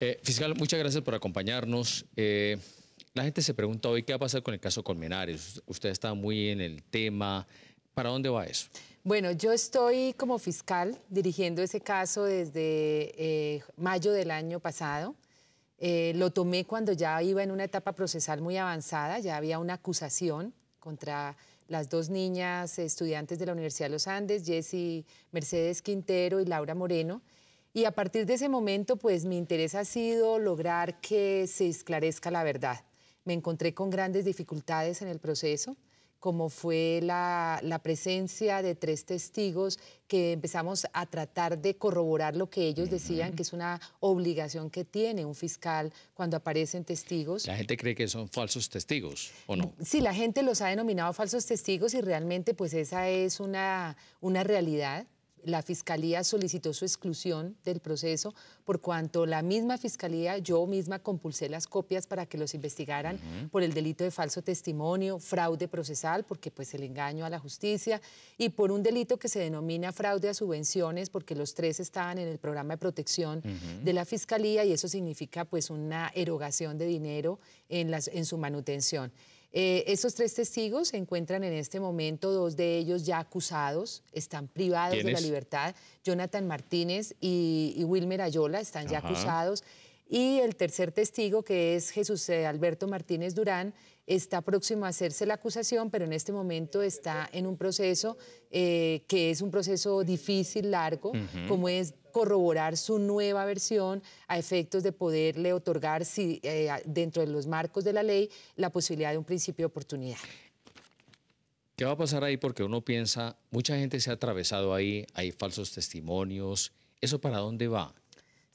Eh, fiscal, muchas gracias por acompañarnos. Eh, la gente se pregunta hoy qué va a pasar con el caso Colmenares. Usted está muy en el tema. ¿Para dónde va eso? Bueno, yo estoy como fiscal dirigiendo ese caso desde eh, mayo del año pasado. lo tomé cuando ya iba en una etapa procesal muy avanzada, ya había una acusación contra las dos niñas estudiantes de la Universidad de los Andes, Jessie Mercedes Quintero y Laura Moreno, y a partir de ese momento, pues mi interés ha sido lograr que se esclarezca la verdad. Me encontré con grandes dificultades en el proceso, como fue la, presencia de tres testigos que empezamos a tratar de corroborar lo que ellos decían, que es una obligación que tiene un fiscal cuando aparecen testigos. La gente cree que son falsos testigos, ¿o no? Sí, la gente los ha denominado falsos testigos y realmente pues esa es una, una realidad la Fiscalía solicitó su exclusión del proceso por cuanto la misma Fiscalía, yo misma compulsé las copias para que los investigaran por el delito de falso testimonio, fraude procesal, porque pues el engaño a la justicia, y por un delito que se denomina fraude a subvenciones, porque los tres estaban en el programa de protección de la Fiscalía y eso significa pues una erogación de dinero en su manutención. Eh, esos tres testigos se encuentran en este momento, dos de ellos ya acusados, están privados de la libertad. Jonathan Martínez y, Wilmer Ayola están ya acusados. Y el tercer testigo, que es Jesús eh, Alberto Martínez Durán, está próximo a hacerse la acusación, pero en este momento está en un proceso eh, que es un proceso difícil, largo, como es corroborar su nueva versión a efectos de poderle otorgar, si, eh, dentro de los marcos de la ley, la posibilidad de un principio de oportunidad. ¿Qué va a pasar ahí? Porque uno piensa, mucha gente se ha atravesado ahí, hay falsos testimonios. ¿Eso para dónde va?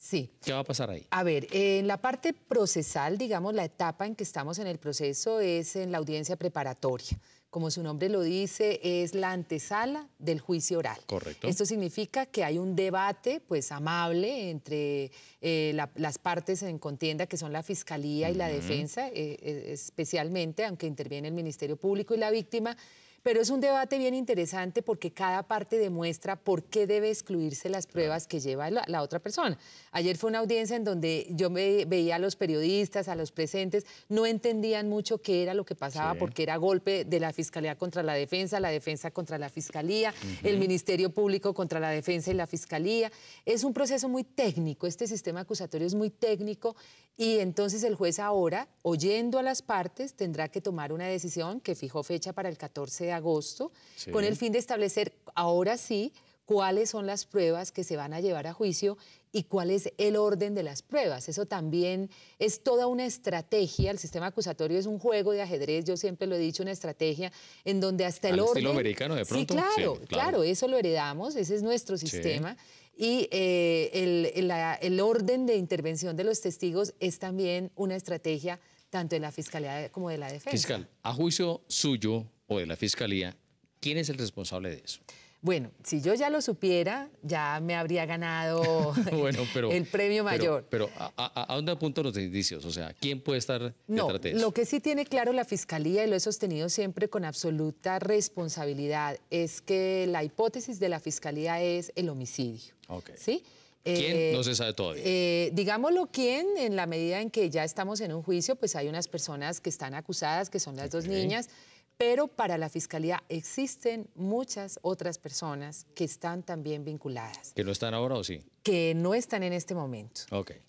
Sí. ¿Qué va a pasar ahí? A ver, en la parte procesal, digamos, la etapa en que estamos en el proceso es en la audiencia preparatoria. Como su nombre lo dice, es la antesala del juicio oral. Correcto. Esto significa que hay un debate, pues, amable entre eh, las partes en contienda, que son la fiscalía y la defensa, eh, eh, especialmente, aunque interviene el Ministerio Público y la víctima, pero es un debate bien interesante porque cada parte demuestra por qué debe excluirse las pruebas que lleva la, otra persona. Ayer fue una audiencia en donde yo veía a los periodistas, a los presentes, no entendían mucho qué era lo que pasaba porque era golpe de la Fiscalía contra la Defensa, la Defensa contra la Fiscalía, el Ministerio Público contra la Defensa y la Fiscalía. Es un proceso muy técnico, este sistema acusatorio es muy técnico y entonces el juez ahora, oyendo a las partes, tendrá que tomar una decisión que fijó fecha para el 14 de agosto, con el fin de establecer ahora sí cuáles son las pruebas que se van a llevar a juicio y cuál es el orden de las pruebas. Eso también es toda una estrategia. El sistema acusatorio es un juego de ajedrez, yo siempre lo he dicho, una estrategia en donde hasta el orden... americano de pronto. Sí claro, claro, eso lo heredamos, ese es nuestro sistema. Y eh, el, el orden de intervención de los testigos es también una estrategia tanto de la Fiscalía como de la Defensa. Fiscal, a juicio suyo, o de la Fiscalía, ¿quién es el responsable de eso? Bueno, si yo ya lo supiera, ya me habría ganado el premio mayor. Pero, ¿a, dónde apuntan los indicios? O sea, ¿quién puede estar detrás de eso? Lo que sí tiene claro la Fiscalía, y lo he sostenido siempre con absoluta responsabilidad, es que la hipótesis de la Fiscalía es el homicidio. ¿Sí? ¿Quién? Eh, no se sabe todavía. Eh, digámoslo quién, en la medida en que ya estamos en un juicio, pues hay unas personas que están acusadas, que son las dos niñas. Pero para la Fiscalía existen muchas otras personas que están también vinculadas. ¿Que no están ahora o sí? Que no están en este momento.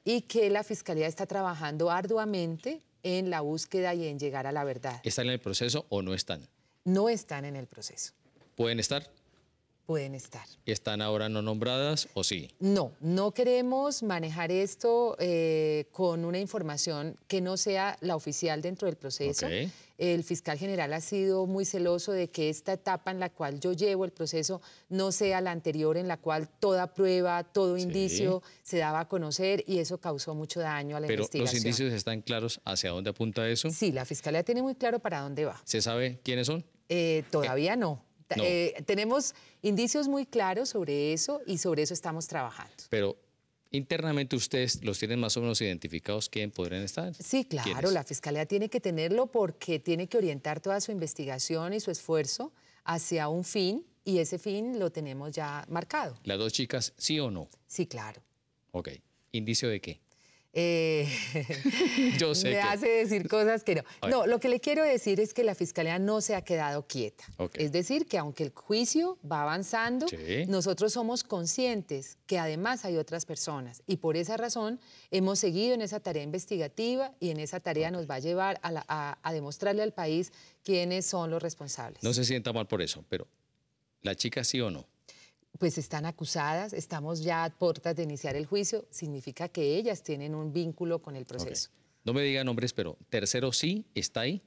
Y que la Fiscalía está trabajando arduamente en la búsqueda y en llegar a la verdad. ¿Están en el proceso o no están? No están en el proceso. ¿Pueden estar? pueden estar. ¿Están ahora no nombradas o sí? No, no queremos manejar esto eh, con una información que no sea la oficial dentro del proceso. El fiscal general ha sido muy celoso de que esta etapa en la cual yo llevo el proceso no sea la anterior en la cual toda prueba, todo indicio se daba a conocer y eso causó mucho daño a la Pero investigación. ¿Los indicios están claros hacia dónde apunta eso? Sí, la fiscalía tiene muy claro para dónde va. ¿Se sabe quiénes son? Eh, todavía no. Eh, tenemos indicios muy claros sobre eso y sobre eso estamos trabajando. Pero Internamente ustedes los tienen más o menos identificados quién podrían estar. Sí, claro, la Fiscalía tiene que tenerlo porque tiene que orientar toda su investigación y su esfuerzo hacia un fin y ese fin lo tenemos ya marcado. ¿Las dos chicas sí o no? Sí, claro. Ok. ¿Indicio de qué? Eh, Yo sé me hace decir cosas que no. No, lo que le quiero decir es que la Fiscalía no se ha quedado quieta. Es decir, que aunque el juicio va avanzando, nosotros somos conscientes que además hay otras personas y por esa razón hemos seguido en esa tarea investigativa y en esa tarea nos va a llevar a demostrarle al país quiénes son los responsables. No se sienta mal por eso, pero ¿la chica sí o no? pues están acusadas, estamos ya a puertas de iniciar el juicio, significa que ellas tienen un vínculo con el proceso. No me digan nombres, pero tercero sí está ahí.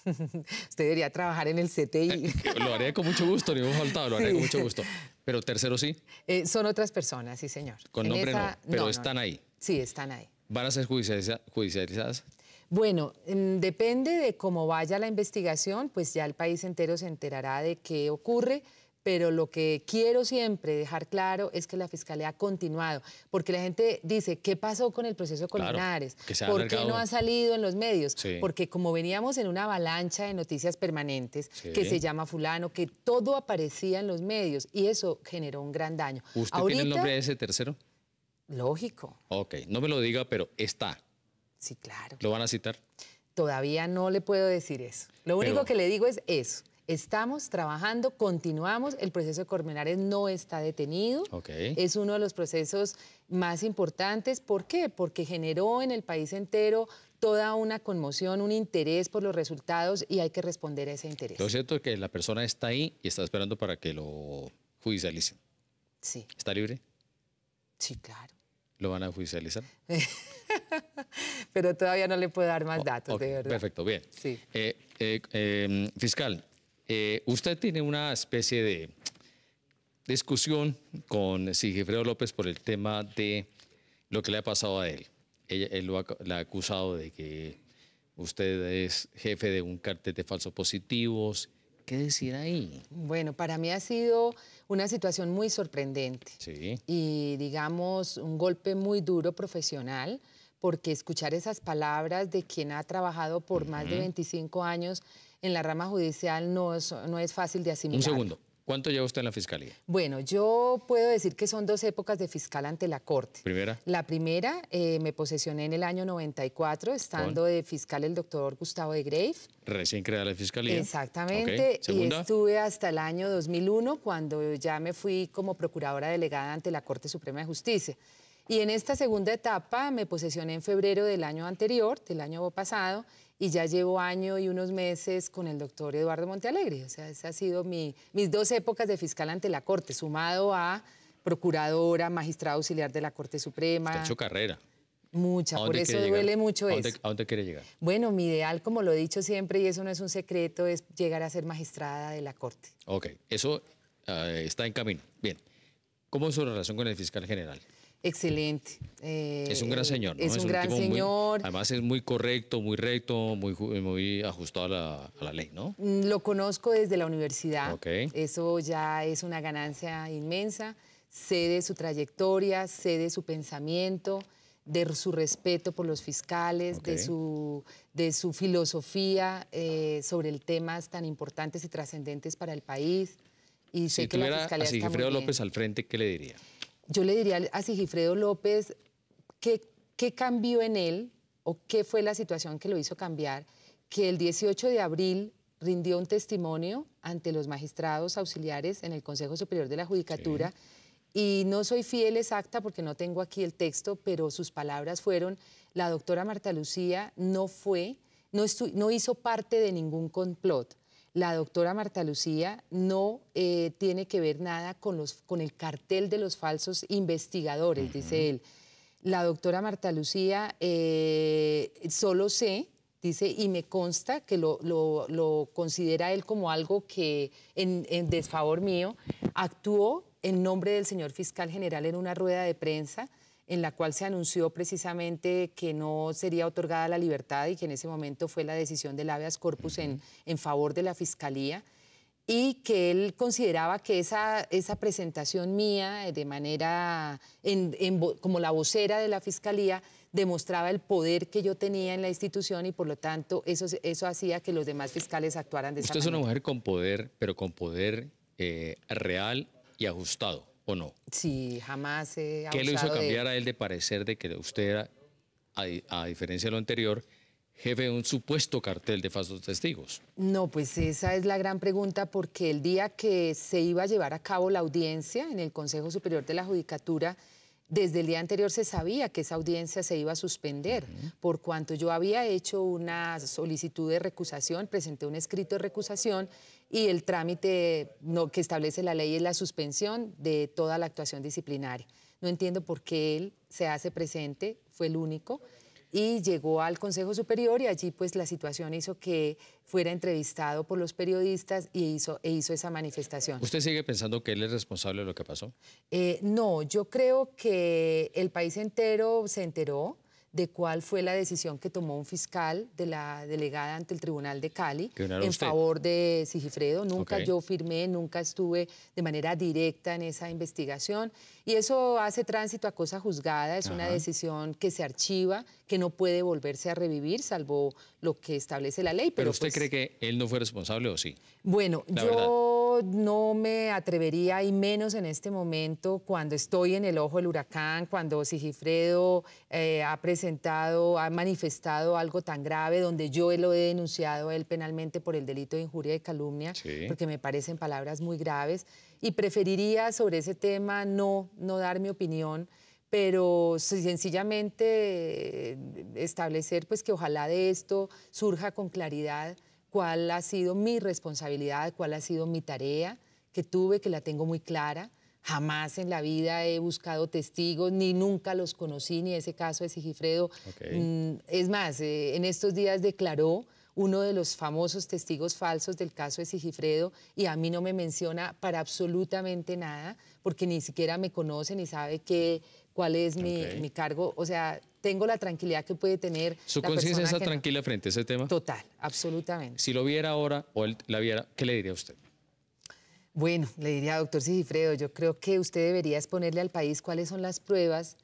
Usted debería trabajar en el CTI. Eh, lo haré con mucho gusto, ni me faltado, lo haré con mucho gusto. Pero tercero sí. Eh, son otras personas, sí, señor. Con nombre no, pero están ahí. Sí, están ahí. ¿Van a ser judicializadas? Bueno, mm, depende de cómo vaya la investigación, pues ya el país entero se enterará de qué ocurre pero lo que quiero siempre dejar claro es que la fiscalía ha continuado, porque la gente dice, ¿qué pasó con el proceso Colinares? ¿Por qué no ha salido en los medios? Porque como veníamos en una avalancha de noticias permanentes, que se llama fulano, que todo aparecía en los medios y eso generó un gran daño. ¿Usted tiene el nombre de ese tercero? Lógico. Ok, no me lo diga, pero está. Sí, claro. ¿Lo van a citar? Todavía no le puedo decir eso. Lo único que le digo es eso. Estamos trabajando, continuamos, el proceso de Cormenares no está detenido, es uno de los procesos más importantes, ¿por qué? Porque generó en el país entero toda una conmoción, un interés por los resultados y hay que responder a ese interés. Lo cierto es que la persona está ahí y está esperando para que lo judicialicen. Sí. ¿Está libre? Sí, claro. ¿Lo van a judicializar? Pero todavía no le puedo dar más oh, datos, de verdad. Perfecto, bien. Eh, eh, eh, fiscal, eh, usted tiene una especie de discusión con Sigifredo López por el tema de lo que le ha pasado a él. él lo ha, acusado de que usted es jefe de un cartel de falsos positivos. ¿Qué decir ahí? Bueno, para mí ha sido una situación muy sorprendente. Y digamos, un golpe muy duro profesional, porque escuchar esas palabras de quien ha trabajado por más de 25 años en la rama judicial no es, no es fácil de asimilar. Un segundo. ¿Cuánto lleva usted en la fiscalía? Bueno, yo puedo decir que son dos épocas de fiscal ante la Corte. ¿Primera? La primera eh, me posesioné en el año 94, estando de fiscal el doctor Gustavo de Grave. Recién creada la fiscalía. Exactamente. Y estuve hasta el año 2001, cuando ya me fui como procuradora delegada ante la Corte Suprema de Justicia. Y en esta segunda etapa me posesioné en febrero del año anterior, del año pasado, y ya llevo año y unos meses con el doctor Eduardo Montealegre. O sea, esa ha sido mis dos épocas de fiscal ante la Corte, sumado a procuradora, magistrada auxiliar de la Corte Suprema. ¿Te hecho carrera. Mucha, por eso duele mucho eso. ¿A dónde quiere llegar? Bueno, mi ideal, como lo he dicho siempre, y eso no es un secreto, es llegar a ser magistrada de la Corte. Ok, eso ah, está en camino. Bien, ¿cómo es su relación con el fiscal general? Excelente. es un gran eh, señor. ¿no? Es, un gran señor. además es muy correcto, muy recto, muy, muy ajustado a la, ley, ¿no? Mm, lo conozco desde la universidad. Okay. Eso ya es una ganancia inmensa. Sé de su trayectoria, sé de su pensamiento, de su respeto por los fiscales, de, su, de su filosofía eh, sobre temas tan importantes y trascendentes para el país. Y sé si que tuviera la a López al frente, ¿qué le diría? yo le diría a Sigifredo López qué, cambió en él o qué fue la situación que lo hizo cambiar, que el 18 de abril rindió un testimonio ante los magistrados auxiliares en el Consejo Superior de la Judicatura. Y no soy fiel exacta porque no tengo aquí el texto, pero sus palabras fueron, la doctora Marta Lucía no fue, no hizo parte de ningún complot la doctora Marta Lucía no eh, tiene que ver nada con, los, con el cartel de los falsos investigadores, dice él. La doctora Marta Lucía, eh, solo sé, dice, y me consta que lo, considera él como algo que, en desfavor mío, actuó en nombre del señor fiscal general en una rueda de prensa en la cual se anunció precisamente que no sería otorgada la libertad y que en ese momento fue la decisión del habeas corpus en, en, favor de la Fiscalía y que él consideraba que esa, esa presentación mía eh, de manera como la vocera de la Fiscalía demostraba el poder que yo tenía en la institución y por lo tanto eso, eso hacía que los demás fiscales actuaran de esa manera. Usted es una mujer con poder, pero con poder eh, real y ajustado o no. Sí, jamás he ¿Qué lo hizo cambiar a él de parecer de que usted era, a diferencia de lo anterior, jefe de un supuesto cartel de falsos testigos? No, pues esa es la gran pregunta porque el día que se iba a llevar a cabo la audiencia en el Consejo Superior de la Judicatura, desde el día anterior se sabía que esa audiencia se iba a suspender, por cuanto yo había hecho una solicitud de recusación, presenté un escrito de recusación y el trámite que establece la ley es la suspensión de toda la actuación disciplinaria. No entiendo por qué él se hace presente, fue el único y llegó al Consejo Superior y allí pues la situación hizo que fuera entrevistado por los periodistas y hizo, e hizo esa manifestación. ¿Usted sigue pensando que él es responsable de lo que pasó? Eh, no, yo creo que el país entero se enteró de cuál fue la decisión que tomó un fiscal de la delegada ante el Tribunal de Cali en favor de Sigifredo. Nunca yo firmé, nunca estuve de manera directa en esa investigación y eso hace tránsito a cosa juzgada, es una decisión que se archiva, que no puede volverse a revivir, salvo lo que establece la ley. ¿Pero, usted pues cree que él no fue responsable o sí? Bueno, yo no me atrevería, y menos en este momento, cuando estoy en el ojo del huracán, cuando Sigifredo eh, ha presentado, ha manifestado algo tan grave, donde yo lo he denunciado él penalmente por el delito de injuria y calumnia, porque me parecen palabras muy graves, y preferiría sobre ese tema no, no dar mi opinión pero sencillamente eh, establecer pues que ojalá de esto surja con claridad cuál ha sido mi responsabilidad, cuál ha sido mi tarea que tuve, que la tengo muy clara. Jamás en la vida he buscado testigos, ni nunca los conocí, ni ese caso de Sigifredo. Mm, es más, eh, en estos días declaró uno de los famosos testigos falsos del caso de Sigifredo y a mí no me menciona para absolutamente nada, porque ni siquiera me conoce ni sabe qué cuál es mi, cargo. O sea, tengo la tranquilidad que puede tener. ¿Su conciencia está tranquila frente a ese tema? Total, absolutamente. Si lo viera ahora o él la viera, ¿qué le diría a usted? Bueno, le diría, doctor Sigifredo, yo creo que usted debería exponerle al país cuáles son las pruebas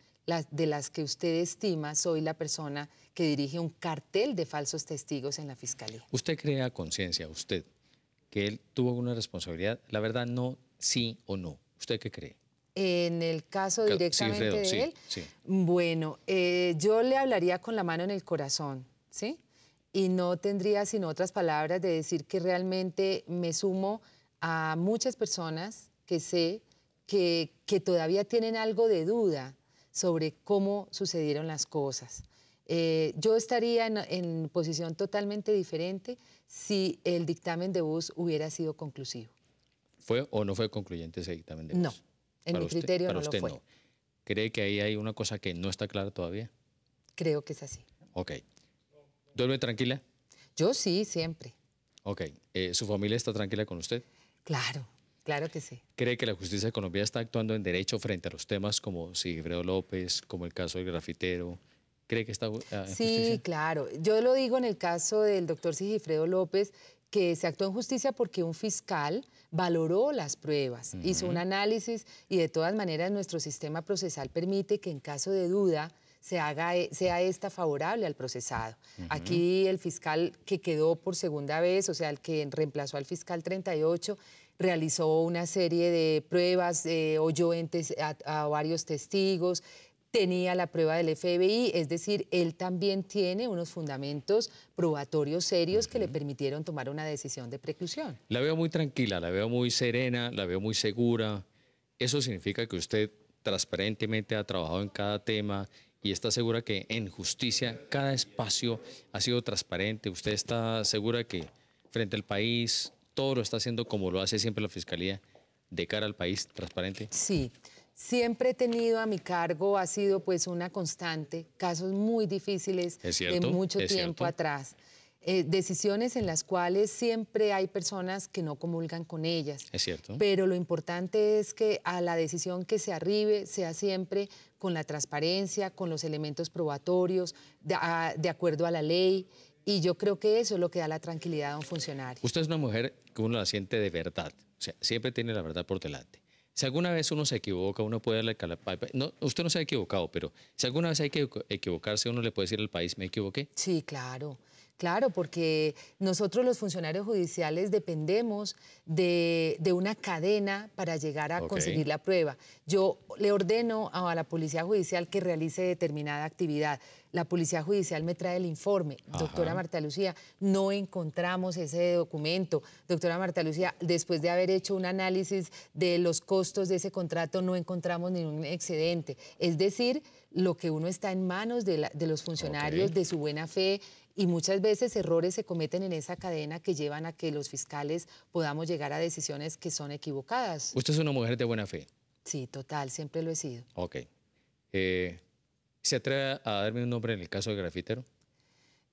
de las que usted estima soy la persona que dirige un cartel de falsos testigos en la fiscalía. ¿Usted crea conciencia, usted, que él tuvo alguna responsabilidad? La verdad, no, sí o no. ¿Usted qué cree? en el caso directamente de él. Bueno, eh, yo le hablaría con la mano en el corazón, ¿sí? Y no tendría sino otras palabras de decir que realmente me sumo a muchas personas que sé que, todavía tienen algo de duda sobre cómo sucedieron las cosas. Eh, yo estaría en, en posición totalmente diferente si el dictamen de Bus hubiera sido conclusivo. ¿Fue o no fue concluyente ese dictamen de Bus? No. En mi criterio no fue. No. ¿Cree que ahí hay una cosa que no está clara todavía? Creo que es así. Ok. ¿Duerme tranquila? Yo sí, siempre. Ok. Eh, ¿Su familia está tranquila con usted? Claro, claro que sí. ¿Cree que la justicia de Colombia está actuando en derecho frente a los temas como Sigifredo López, como el caso del grafitero? ¿Cree que está.? Eh, sí, claro. Yo lo digo en el caso del doctor Sigifredo López, que se actuó en justicia porque un fiscal valoró las pruebas, hizo un análisis y de todas maneras nuestro sistema procesal permite que en caso de duda se haga, sea esta favorable al procesado. Aquí el fiscal que quedó por segunda vez, o sea, el que reemplazó al fiscal 38, realizó una serie de pruebas, eh, oyó a, varios testigos, tenía la prueba del FBI, es decir, él también tiene unos fundamentos probatorios serios que le permitieron tomar una decisión de preclusión. La veo muy tranquila, la veo muy serena, la veo muy segura. Eso significa que usted transparentemente ha trabajado en cada tema y está segura que en justicia cada espacio ha sido transparente. Usted está segura que frente al país todo lo está haciendo como lo hace siempre la Fiscalía de cara al país transparente. Sí siempre he tenido a mi cargo, ha sido pues una constante, casos muy difíciles de mucho tiempo atrás. Eh, decisiones en las cuales siempre hay personas que no comulgan con ellas. Es cierto. Pero lo importante es que a la decisión que se arribe sea siempre con la transparencia, con los elementos probatorios, de, ah, acuerdo a la ley. Y yo creo que eso es lo que da la tranquilidad a un funcionario. Usted es una mujer que uno la siente de verdad. O sea, siempre tiene la verdad por delante si alguna vez uno se equivoca, uno puede darle al No, usted no se ha equivocado, pero si alguna vez hay que equivocarse, uno le puede decir al país, me equivoqué. Sí, claro. Claro, porque nosotros los funcionarios judiciales dependemos de, una cadena para llegar a conseguir la prueba. Yo le ordeno a, la Policía Judicial que realice determinada actividad. La Policía Judicial me trae el informe. Doctora Marta Lucía, no encontramos ese documento. Doctora Marta Lucía, después de haber hecho un análisis de los costos de ese contrato, no encontramos ningún excedente. Es decir, lo que uno está en manos de, los funcionarios, de su buena fe, y muchas veces errores se cometen en esa cadena que llevan a que los fiscales podamos llegar a decisiones que son equivocadas. Usted es una mujer de buena fe. Sí, total, siempre lo he sido. Ok. Eh, ¿Se atreve a darme un nombre en el caso del grafitero?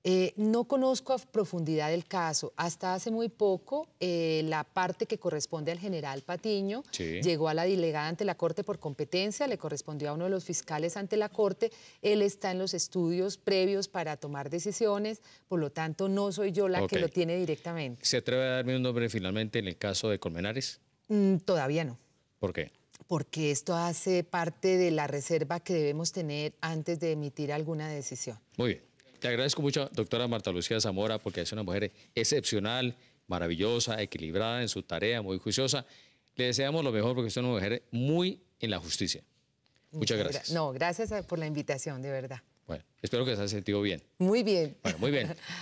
Eh, no conozco a profundidad el caso. Hasta hace muy poco, eh, la parte que corresponde al general Patiño llegó a la delegada ante la Corte por competencia, le correspondió a uno de los fiscales ante la Corte. Él está en los estudios previos para tomar decisiones, por lo tanto, no soy yo la que lo tiene directamente. ¿Se atreve a darme un nombre finalmente en el caso de Colmenares? Mm, todavía no. ¿Por qué? Porque esto hace parte de la reserva que debemos tener antes de emitir alguna decisión. Muy bien. Te agradezco mucho, doctora Marta Lucía Zamora, porque es una mujer excepcional, maravillosa, equilibrada en su tarea, muy juiciosa. Le deseamos lo mejor porque es una mujer muy en la justicia. Muchas gracias. No, gracias por la invitación, de verdad. Bueno, espero que se haya sentido bien. Muy bien. Bueno, muy bien.